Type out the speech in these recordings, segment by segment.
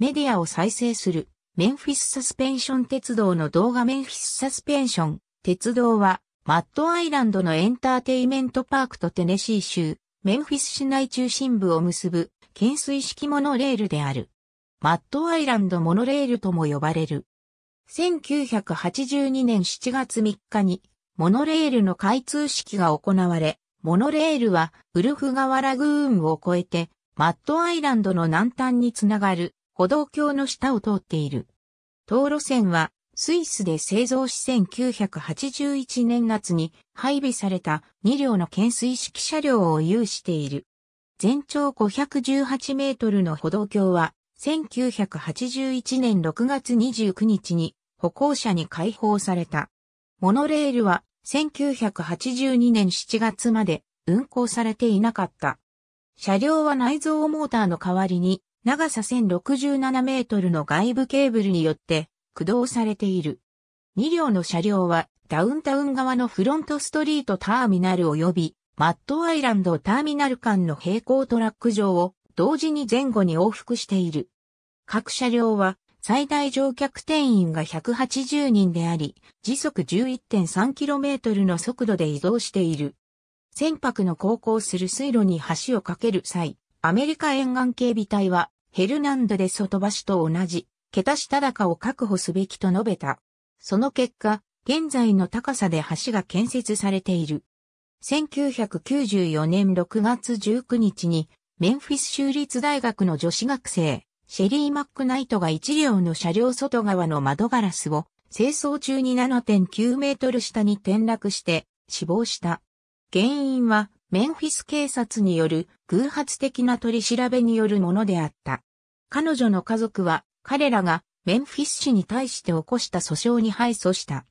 メディアを再生する、メンフィスサスペンション鉄道の動画メンフィスサスペンション、鉄道は、マッドアイランドのエンターテイメントパークとテネシー州、メンフィス市内中心部を結ぶ、懸垂式モノレールである。マッドアイランドモノレールとも呼ばれる。1982年7月3日に、モノレールの開通式が行われ、モノレールはウルフ川ラグーンを越えて、マッドアイランドの南端につながる歩道橋の下を通っている。道路線はスイスで製造し1981年夏に配備された2両の懸垂式車両を有している。全長518メートルの歩道橋は1981年6月29日に歩行者に開放された。モノレールは1982年7月まで運行されていなかった。車両は内蔵モーターの代わりに長さ1067メートルの外部ケーブルによって駆動されている。2両の車両はダウンタウン側のフロントストリートターミナル及びマットアイランドターミナル間の平行トラック上を同時に前後に往復している。各車両は最大乗客定員が180人であり、時速 11.3km の速度で移動している。船舶の航行する水路に橋を架ける際、アメリカ沿岸警備隊は、ヘルナンドで外橋と同じ、桁下高を確保すべきと述べた。その結果、現在の高さで橋が建設されている。1994年6月19日に、メンフィス州立大学の女子学生、シェリー・マックナイトが一両の車両外側の窓ガラスを、清掃中に7.9メートル下に転落して、死亡した。原因は、メンフィス警察による偶発的な取り調べによるものであった。彼女の家族は彼らがメンフィス市に対して起こした訴訟に敗訴した。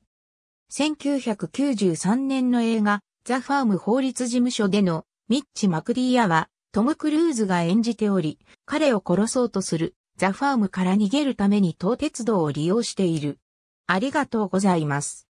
1993年の映画ザ・ファーム法律事務所でのミッチ・マクディアはトム・クルーズが演じており、彼を殺そうとするザ・ファームから逃げるために東鉄道を利用している。ありがとうございます。